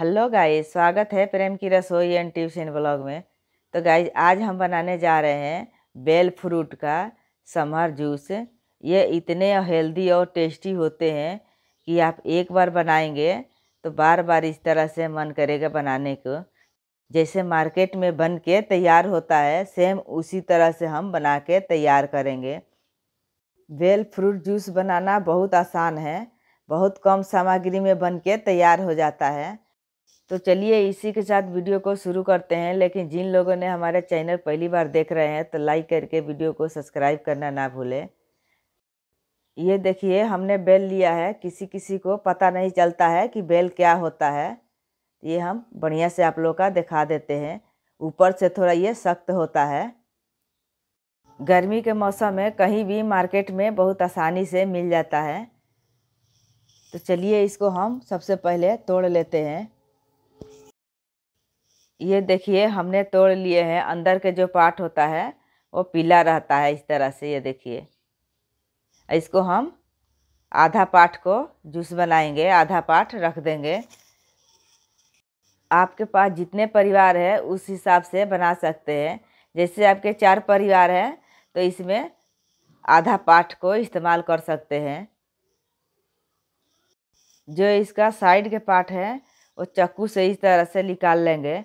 hello guys स्वागत है प्रेम की रसोई एंड टिप्स इन ब्लॉग में तो गाइस आज हम बनाने जा रहे हैं बेल फ्रूट का समर जूस ये इतने हेल्दी और टेस्टी होते हैं कि आप एक बार बनाएंगे तो बार बार इस तरह से मन करेगा बनाने को जैसे मार्केट में बन के तैयार होता है सेम उसी तरह से हम बना के तैयार करेंगे बेल फ्रूट जूस बनाना बहुत आसान है बहुत कम सामग्री में बन के तैयार हो जाता है तो चलिए इसी के साथ वीडियो को शुरू करते हैं लेकिन जिन लोगों ने हमारा चैनल पहली बार देख रहे हैं तो लाइक करके वीडियो को सब्सक्राइब करना ना भूलें ये देखिए हमने बेल लिया है किसी किसी को पता नहीं चलता है कि बेल क्या होता है ये हम बढ़िया से आप लोग का दिखा देते हैं ऊपर से थोड़ा ये सख्त होता है गर्मी के मौसम में कहीं भी मार्केट में बहुत आसानी से मिल जाता है तो चलिए इसको हम सबसे पहले तोड़ लेते हैं ये देखिए हमने तोड़ लिए हैं अंदर के जो पार्ट होता है वो पीला रहता है इस तरह से ये देखिए इसको हम आधा पार्ट को जूस बनाएंगे आधा पार्ट रख देंगे आपके पास जितने परिवार है उस हिसाब से बना सकते हैं जैसे आपके चार परिवार हैं तो इसमें आधा पार्ट को इस्तेमाल कर सकते हैं जो इसका साइड के पार्ट है वो चक्कू से इस तरह से निकाल लेंगे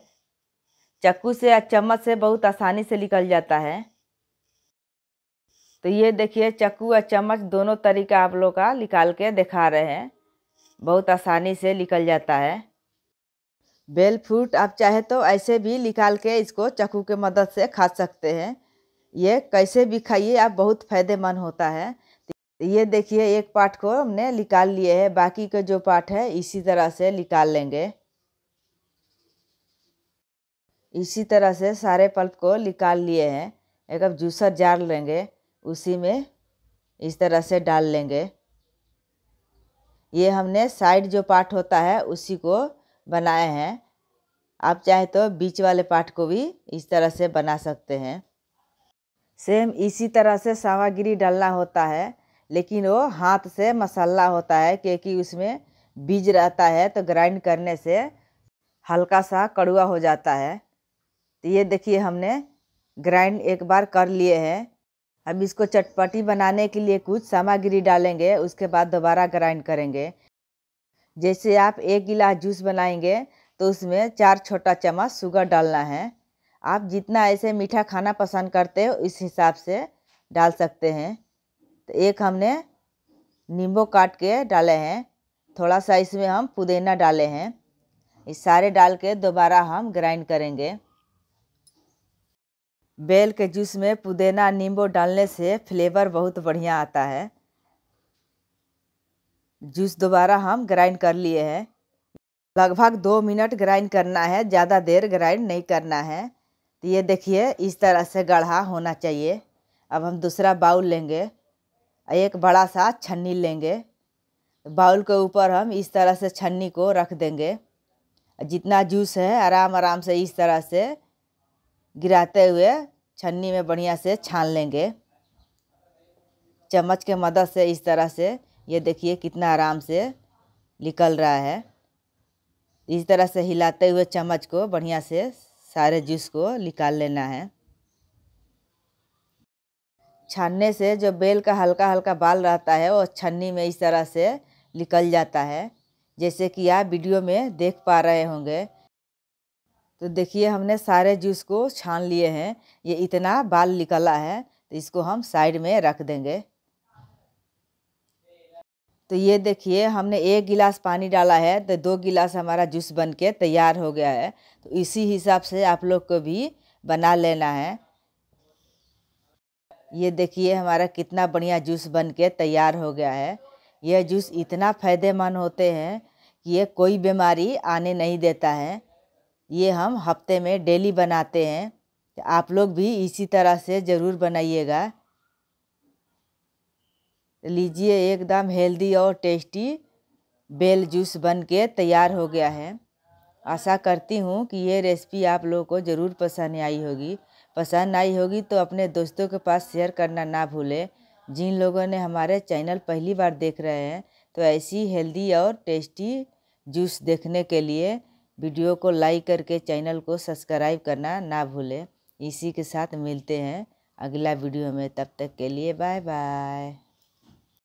चक्कू से या चम्मच से बहुत आसानी से निकल जाता है तो ये देखिए चक्कू और चम्मच दोनों तरीका आप लोग का निकाल के दिखा रहे हैं बहुत आसानी से निकल जाता है बेल फ्रूट आप चाहे तो ऐसे भी निकाल के इसको चक्कू के मदद से खा सकते हैं ये कैसे भी खाइए आप बहुत फ़ायदेमंद होता है ये देखिए एक पार्ट को हमने निकाल लिए है बाकी का जो पार्ट है इसी तरह से निकाल लेंगे इसी तरह से सारे पल्प को निकाल लिए हैं एक अब जूसर जार लेंगे उसी में इस तरह से डाल लेंगे ये हमने साइड जो पार्ट होता है उसी को बनाए हैं आप चाहे तो बीच वाले पार्ट को भी इस तरह से बना सकते हैं सेम इसी तरह से सामग्री डालना होता है लेकिन वो हाथ से मसाला होता है क्योंकि उसमें बीज रहता है तो ग्राइंड करने से हल्का सा कड़वा हो जाता है तो ये देखिए हमने ग्राइंड एक बार कर लिए हैं अब इसको चटपटी बनाने के लिए कुछ सामग्री डालेंगे उसके बाद दोबारा ग्राइंड करेंगे जैसे आप एक गिलास जूस बनाएंगे तो उसमें चार छोटा चम्मच शुगर डालना है आप जितना ऐसे मीठा खाना पसंद करते हो इस हिसाब से डाल सकते हैं तो एक हमने नींबू काट के डाले हैं थोड़ा सा इसमें हम पुदीना डाले हैं इस सारे डाल के दोबारा हम ग्राइंड करेंगे बेल के जूस में पुदीना नींबू डालने से फ्लेवर बहुत बढ़िया आता है जूस दोबारा हम ग्राइंड कर लिए हैं लगभग दो मिनट ग्राइंड करना है ज़्यादा देर ग्राइंड नहीं करना है तो ये देखिए इस तरह से गढ़ा होना चाहिए अब हम दूसरा बाउल लेंगे एक बड़ा सा छन्नी लेंगे बाउल के ऊपर हम इस तरह से छन्नी को रख देंगे जितना जूस है आराम आराम से इस तरह से गिराते हुए छन्नी में बढ़िया से छान लेंगे चम्मच के मदद से इस तरह से ये देखिए कितना आराम से निकल रहा है इस तरह से हिलाते हुए चम्मच को बढ़िया से सारे जूस को निकाल लेना है छानने से जो बेल का हल्का हल्का बाल रहता है वो छन्नी में इस तरह से निकल जाता है जैसे कि आप वीडियो में देख पा रहे होंगे तो देखिए हमने सारे जूस को छान लिए हैं ये इतना बाल निकला है तो इसको हम साइड में रख देंगे तो ये देखिए हमने एक गिलास पानी डाला है तो दो गिलास हमारा जूस बन के तैयार हो गया है तो इसी हिसाब से आप लोग को भी बना लेना है ये देखिए हमारा कितना बढ़िया जूस बन के तैयार हो गया है यह जूस इतना फ़ायदेमंद होते हैं कि ये कोई बीमारी आने नहीं देता है ये हम हफ्ते में डेली बनाते हैं आप लोग भी इसी तरह से ज़रूर बनाइएगा लीजिए एकदम हेल्दी और टेस्टी बेल जूस बन के तैयार हो गया है आशा करती हूँ कि ये रेसिपी आप लोगों को ज़रूर पसंद आई होगी पसंद आई होगी तो अपने दोस्तों के पास शेयर करना ना भूलें जिन लोगों ने हमारे चैनल पहली बार देख रहे हैं तो ऐसी हेल्दी और टेस्टी जूस देखने के लिए वीडियो को लाइक करके चैनल को सब्सक्राइब करना ना भूलें इसी के साथ मिलते हैं अगला वीडियो में तब तक के लिए बाय बाय